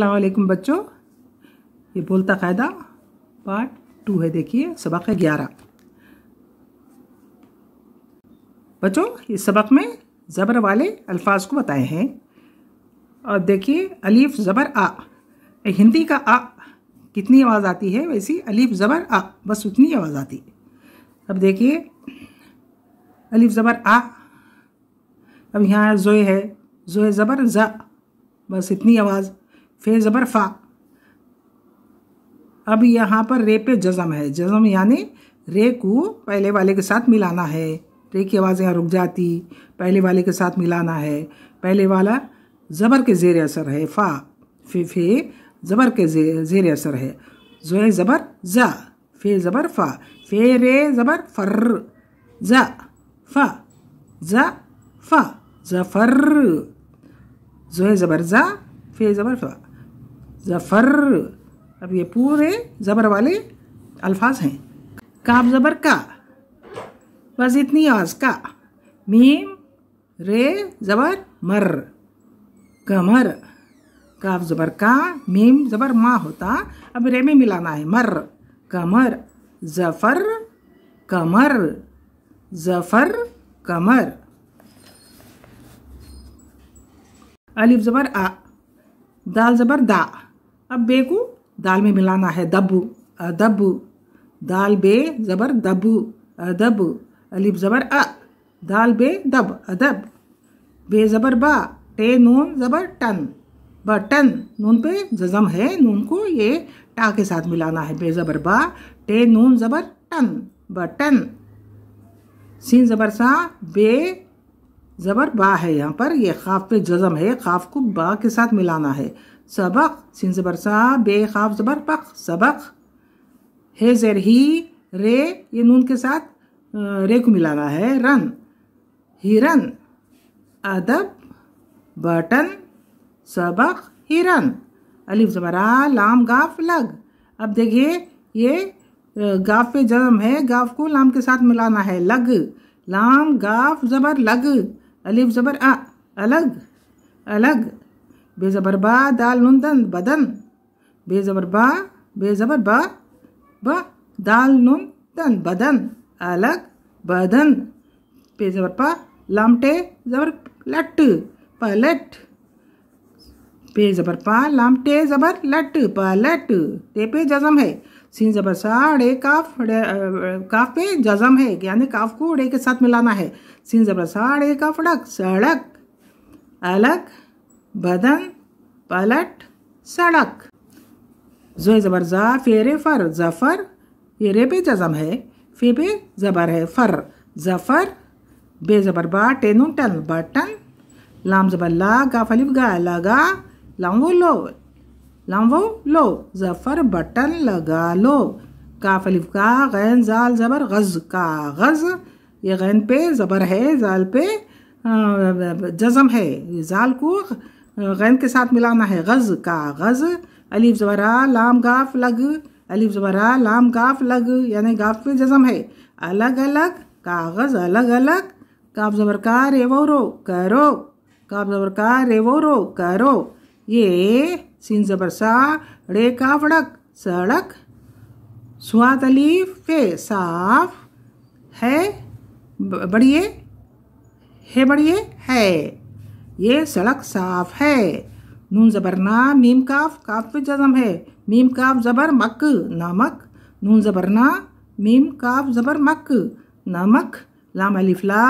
असलकुम बच्चों ये बोलता कायदा पार्ट टू है देखिए सबक है ग्यारह बच्चों इस सबक में ज़बर वाले अल्फाज को बताए हैं और देखिए अलीफ ज़बर आ हिंदी का आ कितनी आवाज़ आती है वैसी अलीफ ज़बर आ बस उतनी आवाज़ आती है अब देखिए अलीफ ज़बर आ अब यहाँ जोए है जोए ज़बर ज़ा बस इतनी आवाज़ फे ज़बर फ़ा अब यहाँ पर रे पे जज़म है जज़म यानी रे को पहले वाले के साथ मिलाना है रे की आवाज़ यहाँ रुक जाती पहले वाले के साथ मिलाना है पहले वाला ज़बर के ज़ेर असर है फ़ा फे फे ज़बर के ज़ेर असर है जो ज़बर ज़ा फे ज़बर फ़ा फे रे ज़बर फ़र्र ज़ा फ़ा ज़ा फ़ा ज़फ़र जो ज़बर ज़ा फे ज़बर फ़ा ज़फ़र अब ये पूरे ज़बर वाले अल्फाज हैं काब ज़बर का बस इतनी आवाज़ का मीम रे ज़बर मर कमर काफ ज़बर का मीम ज़बर माँ होता अब रे में मिलाना है मर कमर ज़फ़र कमर ज़फ़र कमर अलिफ ज़बर आ दाल ज़बर दा अब बे को दाल में मिलाना है दबू अदब दाल बे ज़बर दबू अदब अलिफ ज़बर अ दाल बे दब अदब बे ज़बर बा टे नून ज़बर टन ब टन नून पे जजम है नून को ये टा के साथ मिलाना है बे ज़बर बा टे नून ज़बर टन ब टन सीन ज़बर सा बे ज़बर बा है यहाँ पर ये खाफ पे जजम है खाफ को बा के साथ मिलाना है सबक सिन ज़बर सा बे खाफ ज़बर पख सबक हे ज़ेर ही रे ये नून के साथ रे को मिलाना है रन हिरन अदब बटन सबक हिरन अलिफ ज़बरा लाम गाफ लग अब देखिए ये गाफ पे जन्म है गाफ को लाम के साथ मिलाना है लग लाम गाफ ज़बर लग अलिफ ज़बर अलग अलग बेजबर बा दाल नुन बदन बेजबर बा बेजबर बा ब दाल नुन दन बदन अलग बदन बेजबर पा लामटे जबर लट पलट बेजबर पा लामटे जबर लट पलट ते पे जजम है सीन जबर सा डे काफ काफ पे जजम है यानी काफ को डे के साथ मिलाना है सीन जबर सा डे काफ डक सड़क अलग बदन पलट सड़क जो ज़बर ज़ा फेर फ़र ज़फ़र ये रे पे जज़म है फे पे ज़बर है फ़र ज़फ़र बे ज़बर बा टेनू टन बटन लाम ज़बर ला गा फलिफ गा लगा लाम लो लाम लो ज़फ़र बटन लगा लो काफलिफ का गैन जाल ज़बर गज़ का गज़ ये गैन पे ज़बर है जाल पे जज़म है जाल को गैन के साथ मिलाना है गज़ का गज़ अलीफ ज़बरा लाम गाफ लग अलीफ ज़बरा लाम गाफ लग यानी गाफ में जज़म है अलग अलग कागज़ अलग अलग काफ ज़बर का रो करो काफ ज़बर का रो करो ये सीन ज़बर सा रे का फड़क सड़क स्वात अलीफ फे साफ है बढ़िए है बढ़िए है ये सड़क साफ है नून ज़बरना मीम काफ काफ जज़म है मीम काफ ज़बर मक नामक नून ज़बरना मीम काफ ज़बर मक नमक लाम अलिफ ला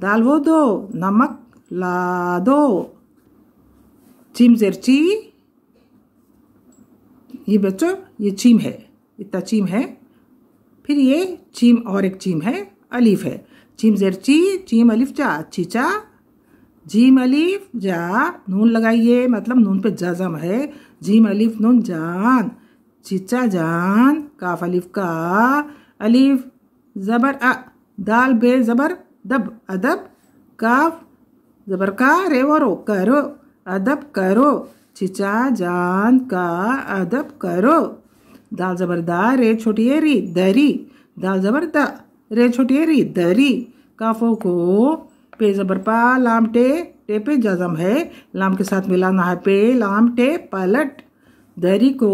दाल वो दो नमक ला दो चीम जेरची ये बच्चों ये चीम है इतना चीम है फिर ये चीम और एक चीम है अलीफ है चीम जेरची चीम अलिफ चा चीचा जीम अलीफ जा नून लगाइए मतलब नून पे जजम है जीम अलीफ नून जान चिचा जान काफ अलीफ का अलीफ ज़बर अ दाल बे ज़बर दब अदब काफ ज़बर का रे रो करो अदब करो चिचा जान का अदब करो दाल ज़बर दा रे छोटी री दरी दाल ज़बर रे छोटी री दरी काफों को पे ज़बर पा लाम टे टे पे जज़म है लाम के साथ मिलाना है पे लाम टे पलट दरी को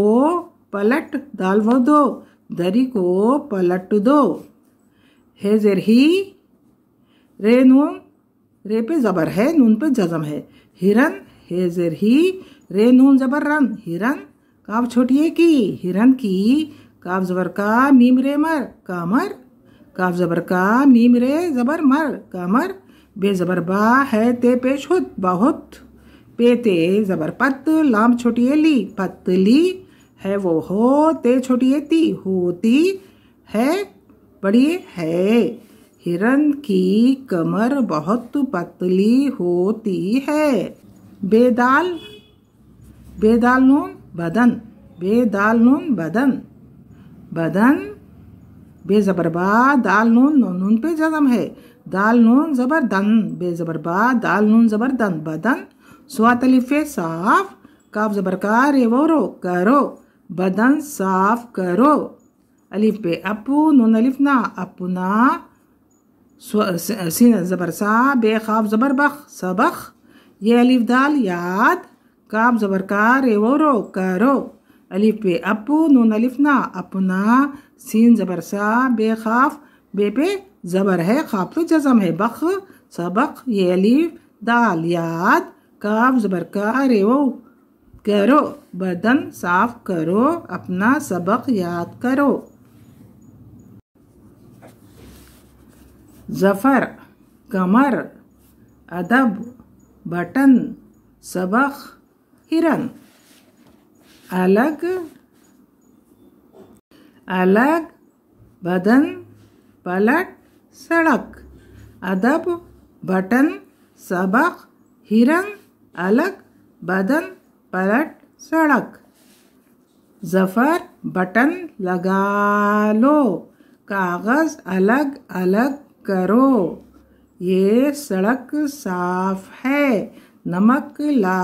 पलट दाल व दो दरी को पलट दो है जेर ही रे नून रे पे ज़बर है नून पे जज़म है हिरन हे जेर ही रे नून ज़बर रन हिरन काव छोटिए की हिरन की काव ज़बर का मीम रे मर कामर काव ज़बर का मीम रे ज़बर मर कामर बेजबर बा है ते पे छुत बहुत पे ते जबर पत लाम छोटिए ली पतली है वो हो ते छोटिए ती होती है बड़ी है हिरन की कमर बहुत पतली होती है बेदाल बेदाल नून बदन बेदाल नून बदन बदन बेजबर बा दाल नून नून नून पे जजम है दाल नून ज़बर दन बेजबर बा दाल नून ज़बर दन बदन स्वात साफ काफ ज़बर का रो करो बदन साफ करो अलिफ पे अपू नून अलिफ ना ना सीन ज़बर सा बे खाफ ज़बर बख सबख ये अलिफ दाल याद काफ ज़बर का रो करो अलिफ पे अपू नून अलिफ ना अपना सीन ज़बर सा बेखाफ बे पे ज़बर है खाफ तो जज़म है बख सबक ये अलिफ दाल याद काफ ज़बर का वो करो बदन साफ करो अपना सबक याद करो ज़फ़र कमर अदब बटन सबक हिरन अलग अलग बदन पलट सड़क अदब बटन सबक हिरन अलग बदन पलट सड़क जफर बटन लगा लो कागज़ अलग अलग करो ये सड़क साफ है नमक ला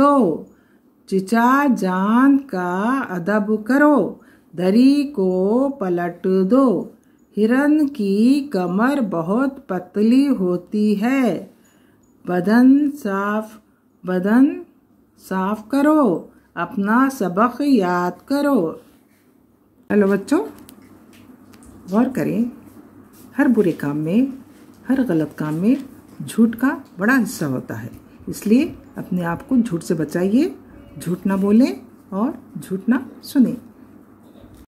दो चिचा जान का अदब करो दरी को पलट दो हिरन की कमर बहुत पतली होती है बदन साफ बदन साफ करो अपना सबक याद करो हेलो बच्चों गौर करें हर बुरे काम में हर गलत काम में झूठ का बड़ा हिस्सा होता है इसलिए अपने आप को झूठ से बचाइए झूठ ना बोलें और झूठ ना सुने